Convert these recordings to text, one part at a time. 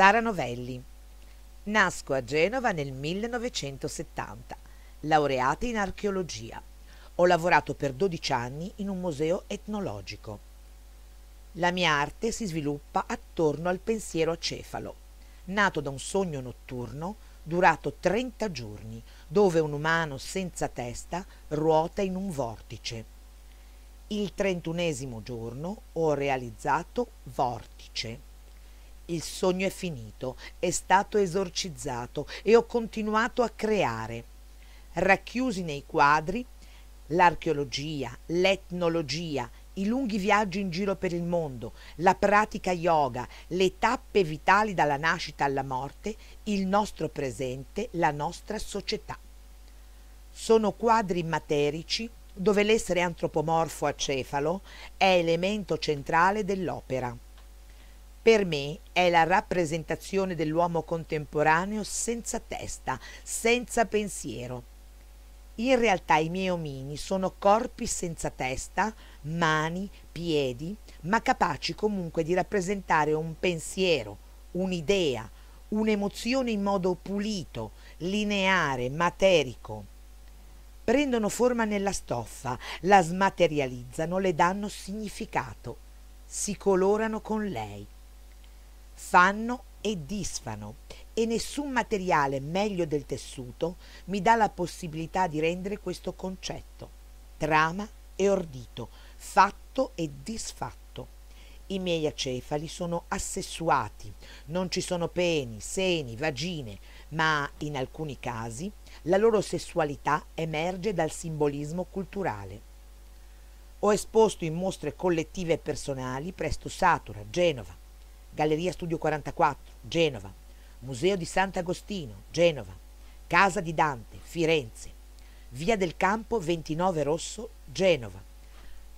Sara Novelli. Nasco a Genova nel 1970, laureata in archeologia. Ho lavorato per 12 anni in un museo etnologico. La mia arte si sviluppa attorno al pensiero acefalo, nato da un sogno notturno durato 30 giorni, dove un umano senza testa ruota in un vortice. Il trentunesimo giorno ho realizzato Vortice il sogno è finito, è stato esorcizzato e ho continuato a creare. Racchiusi nei quadri, l'archeologia, l'etnologia, i lunghi viaggi in giro per il mondo, la pratica yoga, le tappe vitali dalla nascita alla morte, il nostro presente, la nostra società. Sono quadri materici dove l'essere antropomorfo acefalo è elemento centrale dell'opera. Per me è la rappresentazione dell'uomo contemporaneo senza testa, senza pensiero. In realtà i miei omini sono corpi senza testa, mani, piedi, ma capaci comunque di rappresentare un pensiero, un'idea, un'emozione in modo pulito, lineare, materico. Prendono forma nella stoffa, la smaterializzano, le danno significato, si colorano con lei fanno e disfano e nessun materiale meglio del tessuto mi dà la possibilità di rendere questo concetto. Trama e ordito, fatto e disfatto. I miei acefali sono assessuati, non ci sono peni, seni, vagine, ma in alcuni casi la loro sessualità emerge dal simbolismo culturale. Ho esposto in mostre collettive e personali presso Satura, Genova, Galleria Studio 44, Genova, Museo di Sant'Agostino, Genova, Casa di Dante, Firenze, Via del Campo 29 Rosso, Genova.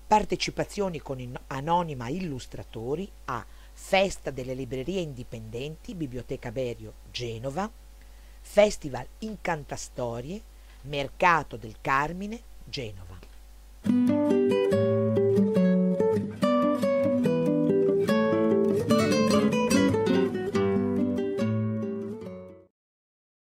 Partecipazioni con anonima illustratori a Festa delle Librerie Indipendenti, Biblioteca Berio, Genova, Festival Incantastorie, Mercato del Carmine, Genova.